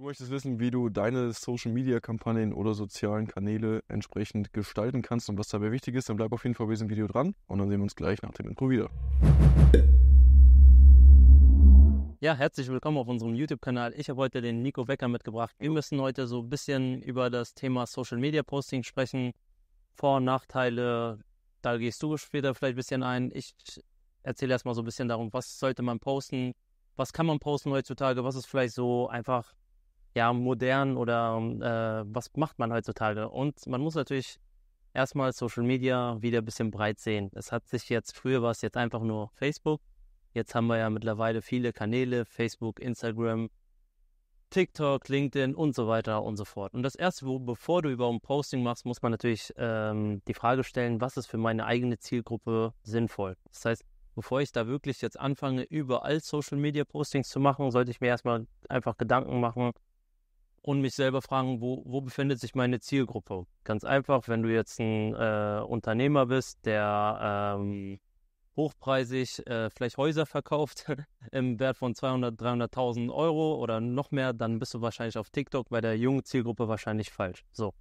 Du möchtest wissen, wie du deine Social-Media-Kampagnen oder sozialen Kanäle entsprechend gestalten kannst und was dabei wichtig ist, dann bleib auf jeden Fall bei diesem Video dran und dann sehen wir uns gleich nach dem Intro wieder. Ja, herzlich willkommen auf unserem YouTube-Kanal. Ich habe heute den Nico Becker mitgebracht. Wir müssen heute so ein bisschen über das Thema Social-Media-Posting sprechen. Vor- und Nachteile, da gehst du später vielleicht ein bisschen ein. Ich erzähle erstmal so ein bisschen darum, was sollte man posten, was kann man posten heutzutage, was ist vielleicht so einfach ja, modern oder äh, was macht man heutzutage? Und man muss natürlich erstmal Social Media wieder ein bisschen breit sehen. Es hat sich jetzt, früher war es jetzt einfach nur Facebook. Jetzt haben wir ja mittlerweile viele Kanäle, Facebook, Instagram, TikTok, LinkedIn und so weiter und so fort. Und das erste, wo, bevor du überhaupt ein Posting machst, muss man natürlich ähm, die Frage stellen, was ist für meine eigene Zielgruppe sinnvoll? Das heißt, bevor ich da wirklich jetzt anfange, überall Social Media Postings zu machen, sollte ich mir erstmal einfach Gedanken machen, und mich selber fragen, wo, wo befindet sich meine Zielgruppe? Ganz einfach, wenn du jetzt ein äh, Unternehmer bist, der ähm, hochpreisig äh, vielleicht Häuser verkauft im Wert von 200, 300.000 Euro oder noch mehr, dann bist du wahrscheinlich auf TikTok bei der jungen Zielgruppe wahrscheinlich falsch. So,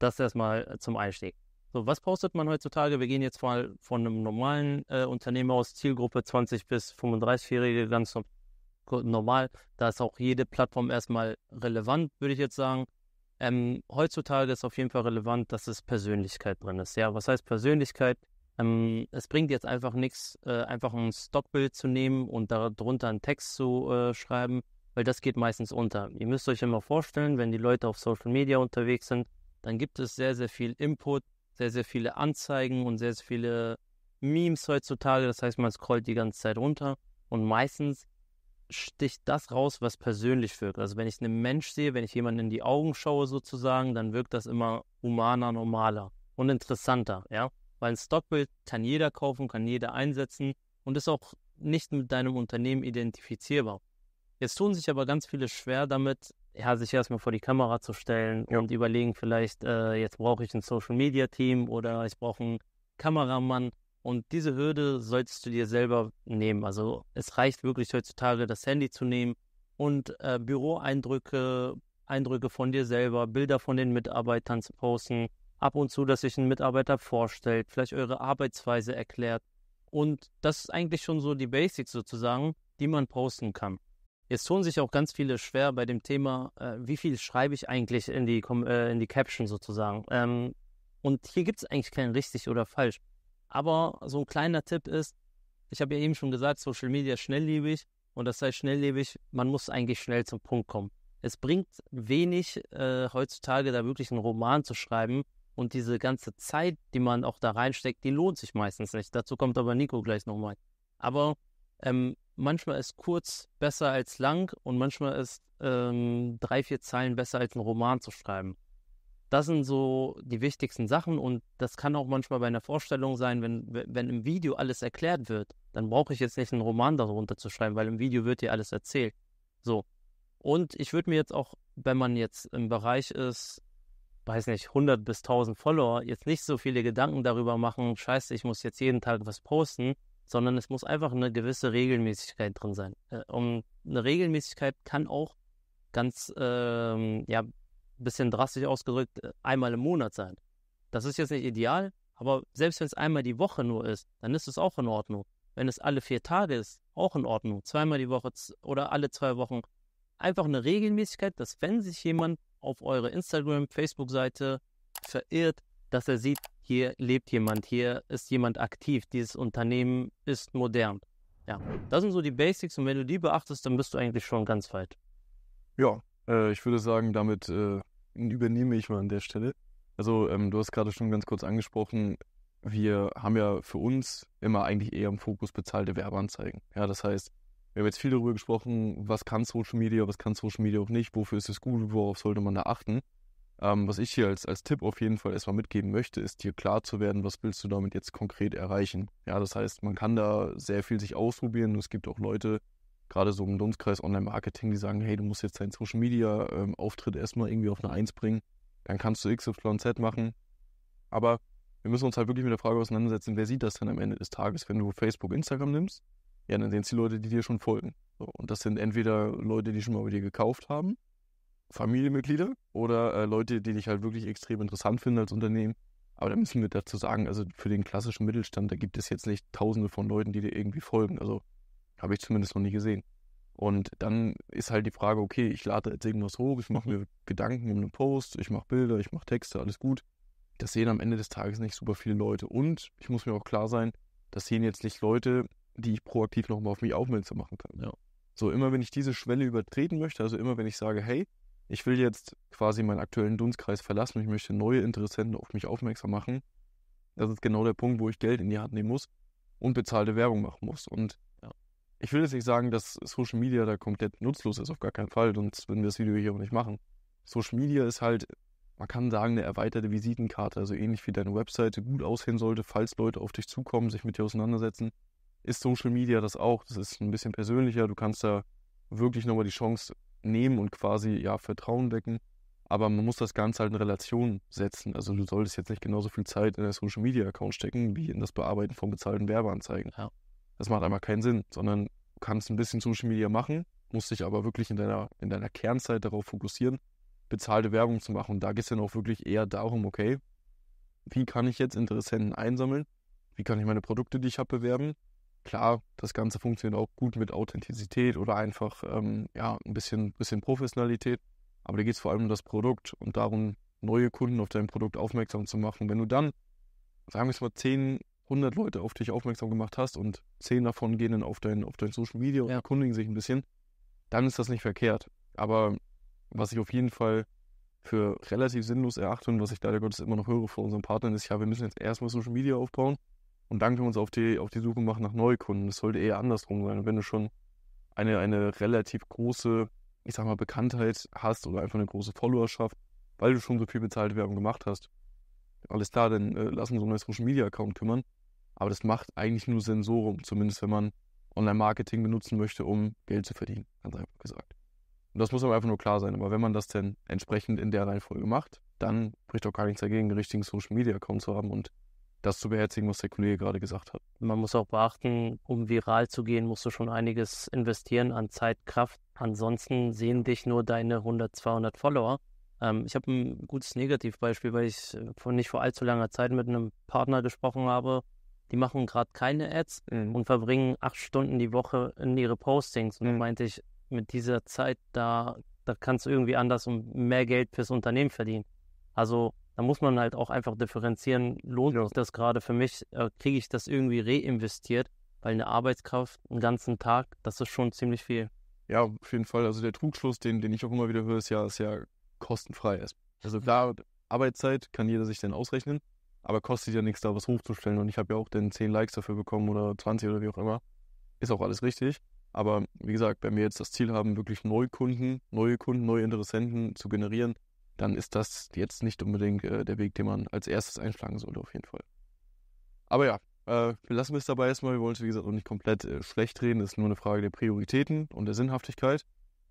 das erstmal äh, zum Einstieg. So, was postet man heutzutage? Wir gehen jetzt mal von einem normalen äh, Unternehmer aus Zielgruppe 20 bis 35-Jährige ganz normal normal. Da ist auch jede Plattform erstmal relevant, würde ich jetzt sagen. Ähm, heutzutage ist auf jeden Fall relevant, dass es Persönlichkeit drin ist. Ja, was heißt Persönlichkeit? Ähm, es bringt jetzt einfach nichts, äh, einfach ein Stockbild zu nehmen und darunter einen Text zu äh, schreiben, weil das geht meistens unter. Ihr müsst euch immer vorstellen, wenn die Leute auf Social Media unterwegs sind, dann gibt es sehr, sehr viel Input, sehr, sehr viele Anzeigen und sehr, sehr viele Memes heutzutage. Das heißt, man scrollt die ganze Zeit runter und meistens sticht das raus, was persönlich wirkt. Also wenn ich einen Mensch sehe, wenn ich jemanden in die Augen schaue sozusagen, dann wirkt das immer humaner, normaler und interessanter, ja. Weil ein Stockbild kann jeder kaufen, kann jeder einsetzen und ist auch nicht mit deinem Unternehmen identifizierbar. Jetzt tun sich aber ganz viele schwer damit, ja, sich erstmal vor die Kamera zu stellen ja. und überlegen vielleicht, äh, jetzt brauche ich ein Social-Media-Team oder ich brauche einen Kameramann. Und diese Hürde solltest du dir selber nehmen. Also es reicht wirklich heutzutage, das Handy zu nehmen und äh, Büroeindrücke, Eindrücke von dir selber, Bilder von den Mitarbeitern zu posten. Ab und zu, dass sich ein Mitarbeiter vorstellt, vielleicht eure Arbeitsweise erklärt. Und das ist eigentlich schon so die Basics sozusagen, die man posten kann. Jetzt tun sich auch ganz viele schwer bei dem Thema, äh, wie viel schreibe ich eigentlich in die, äh, in die Caption sozusagen. Ähm, und hier gibt es eigentlich kein richtig oder falsch. Aber so ein kleiner Tipp ist, ich habe ja eben schon gesagt, Social Media ist schnelllebig und das heißt schnelllebig, man muss eigentlich schnell zum Punkt kommen. Es bringt wenig äh, heutzutage da wirklich einen Roman zu schreiben und diese ganze Zeit, die man auch da reinsteckt, die lohnt sich meistens nicht. Dazu kommt aber Nico gleich nochmal. Aber ähm, manchmal ist kurz besser als lang und manchmal ist ähm, drei, vier Zeilen besser als einen Roman zu schreiben. Das sind so die wichtigsten Sachen und das kann auch manchmal bei einer Vorstellung sein, wenn, wenn im Video alles erklärt wird, dann brauche ich jetzt nicht einen Roman darunter zu schreiben, weil im Video wird dir alles erzählt. So. Und ich würde mir jetzt auch, wenn man jetzt im Bereich ist, weiß nicht, 100 bis 1000 Follower, jetzt nicht so viele Gedanken darüber machen, scheiße, ich muss jetzt jeden Tag was posten, sondern es muss einfach eine gewisse Regelmäßigkeit drin sein. Äh, und eine Regelmäßigkeit kann auch ganz, ähm, ja, ein bisschen drastisch ausgedrückt, äh, einmal im Monat sein. Das ist jetzt nicht ideal, aber selbst wenn es einmal die Woche nur ist, dann ist es auch in Ordnung. Wenn es alle vier Tage ist, auch in Ordnung. Zweimal die Woche oder alle zwei Wochen. Einfach eine Regelmäßigkeit, dass wenn sich jemand auf eure Instagram, Facebook-Seite verirrt, dass er sieht, hier lebt jemand, hier ist jemand aktiv, dieses Unternehmen ist modern. Ja, das sind so die Basics und wenn du die beachtest, dann bist du eigentlich schon ganz weit. Ja, äh, ich würde sagen, damit äh, übernehme ich mal an der Stelle. Also, ähm, du hast gerade schon ganz kurz angesprochen, wir haben ja für uns immer eigentlich eher im Fokus bezahlte Werbeanzeigen. Ja, das heißt, wir haben jetzt viel darüber gesprochen, was kann Social Media, was kann Social Media auch nicht, wofür ist es gut, worauf sollte man da achten. Ähm, was ich hier als, als Tipp auf jeden Fall erstmal mitgeben möchte, ist dir klar zu werden, was willst du damit jetzt konkret erreichen. Ja, das heißt, man kann da sehr viel sich ausprobieren. Es gibt auch Leute, gerade so im Dunstkreis Online-Marketing, die sagen, hey, du musst jetzt deinen Social-Media-Auftritt ähm, erstmal irgendwie auf eine Eins bringen, dann kannst du X, Y und Z machen. Aber wir müssen uns halt wirklich mit der Frage auseinandersetzen, wer sieht das denn am Ende des Tages? Wenn du Facebook, Instagram nimmst, ja, dann sehen es die Leute, die dir schon folgen. So, und das sind entweder Leute, die schon mal bei dir gekauft haben, Familienmitglieder oder äh, Leute, die dich halt wirklich extrem interessant finden als Unternehmen. Aber da müssen wir dazu sagen, also für den klassischen Mittelstand, da gibt es jetzt nicht tausende von Leuten, die dir irgendwie folgen. Also habe ich zumindest noch nie gesehen. Und dann ist halt die Frage, okay, ich lade jetzt irgendwas hoch, ich mache mir Gedanken um einen Post, ich mache Bilder, ich mache Texte, alles gut. Das sehen am Ende des Tages nicht super viele Leute. Und ich muss mir auch klar sein, das sehen jetzt nicht Leute, die ich proaktiv nochmal auf mich aufmerksam machen kann. Ja. So, immer wenn ich diese Schwelle übertreten möchte, also immer wenn ich sage, hey, ich will jetzt quasi meinen aktuellen Dunstkreis verlassen und ich möchte neue Interessenten auf mich aufmerksam machen, das ist genau der Punkt, wo ich Geld in die Hand nehmen muss und bezahlte Werbung machen muss. Und ich will jetzt nicht sagen, dass Social Media da komplett nutzlos ist, auf gar keinen Fall, sonst würden wir das Video hier auch nicht machen. Social Media ist halt, man kann sagen, eine erweiterte Visitenkarte, also ähnlich wie deine Webseite gut aussehen sollte, falls Leute auf dich zukommen, sich mit dir auseinandersetzen, ist Social Media das auch. Das ist ein bisschen persönlicher, du kannst da wirklich nochmal die Chance nehmen und quasi, ja, Vertrauen wecken. Aber man muss das Ganze halt in Relation setzen. Also du solltest jetzt nicht genauso viel Zeit in deinen Social Media Account stecken, wie in das Bearbeiten von bezahlten Werbeanzeigen. Ja. Das macht einfach keinen Sinn, sondern du kannst ein bisschen Social Media machen, musst dich aber wirklich in deiner, in deiner Kernzeit darauf fokussieren, bezahlte Werbung zu machen. Und da geht es dann auch wirklich eher darum, okay, wie kann ich jetzt Interessenten einsammeln? Wie kann ich meine Produkte, die ich habe, bewerben? Klar, das Ganze funktioniert auch gut mit Authentizität oder einfach ähm, ja, ein bisschen, bisschen Professionalität. Aber da geht es vor allem um das Produkt und darum, neue Kunden auf dein Produkt aufmerksam zu machen. wenn du dann, sagen wir es mal, zehn 100 Leute auf dich aufmerksam gemacht hast und 10 davon gehen dann auf dein, auf dein Social Media und erkundigen sich ein bisschen, dann ist das nicht verkehrt. Aber was ich auf jeden Fall für relativ sinnlos erachte und was ich leider Gottes immer noch höre von unseren Partnern ist, ja, wir müssen jetzt erstmal Social Media aufbauen und dann können wir uns auf die, auf die Suche machen nach Neukunden. Das sollte eher andersrum sein. wenn du schon eine, eine relativ große, ich sag mal, Bekanntheit hast oder einfach eine große Followerschaft, weil du schon so viel bezahlte Werbung gemacht hast, alles klar, dann äh, lassen wir uns um den Social Media Account kümmern. Aber das macht eigentlich nur Sensorum, zumindest wenn man Online-Marketing benutzen möchte, um Geld zu verdienen, ganz einfach gesagt. Und das muss aber einfach nur klar sein. Aber wenn man das denn entsprechend in der Reihenfolge macht, dann bricht auch gar nichts dagegen, einen richtigen Social Media Account zu haben und das zu beherzigen, was der Kollege gerade gesagt hat. Man muss auch beachten, um viral zu gehen, musst du schon einiges investieren an Zeit, Kraft. Ansonsten sehen dich nur deine 100, 200 Follower. Ähm, ich habe ein gutes Negativbeispiel, weil ich äh, vor nicht vor allzu langer Zeit mit einem Partner gesprochen habe. Die machen gerade keine Ads mhm. und verbringen acht Stunden die Woche in ihre Postings. Und mhm. meinte ich, mit dieser Zeit da, da kannst du irgendwie anders und mehr Geld fürs Unternehmen verdienen. Also da muss man halt auch einfach differenzieren, lohnt ja. sich das gerade für mich, äh, kriege ich das irgendwie reinvestiert, weil eine Arbeitskraft einen ganzen Tag, das ist schon ziemlich viel. Ja, auf jeden Fall. Also der Trugschluss, den, den ich auch immer wieder höre, ist ja, ist ja kostenfrei ist. Also mhm. klar, Arbeitszeit kann jeder sich dann ausrechnen, aber kostet ja nichts, da was hochzustellen. Und ich habe ja auch dann 10 Likes dafür bekommen oder 20 oder wie auch immer. Ist auch alles richtig. Aber wie gesagt, wenn wir jetzt das Ziel haben, wirklich Neukunden, neue Kunden, neue Interessenten zu generieren, dann ist das jetzt nicht unbedingt äh, der Weg, den man als erstes einschlagen sollte, auf jeden Fall. Aber ja, äh, lassen wir es dabei erstmal. Wir wollen es, wie gesagt, auch nicht komplett äh, schlecht reden. Das ist nur eine Frage der Prioritäten und der Sinnhaftigkeit.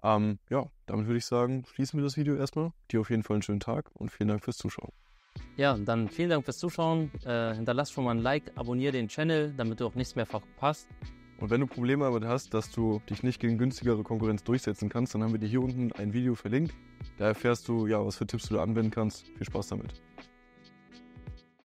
Ähm, ja, damit würde ich sagen, schließen wir das Video erstmal. Dir auf jeden Fall einen schönen Tag und vielen Dank fürs Zuschauen. Ja, dann vielen Dank fürs Zuschauen. Äh, hinterlass schon mal ein Like, abonniere den Channel, damit du auch nichts mehr verpasst. Und wenn du Probleme damit hast, dass du dich nicht gegen günstigere Konkurrenz durchsetzen kannst, dann haben wir dir hier unten ein Video verlinkt. Da erfährst du, ja, was für Tipps du da anwenden kannst. Viel Spaß damit.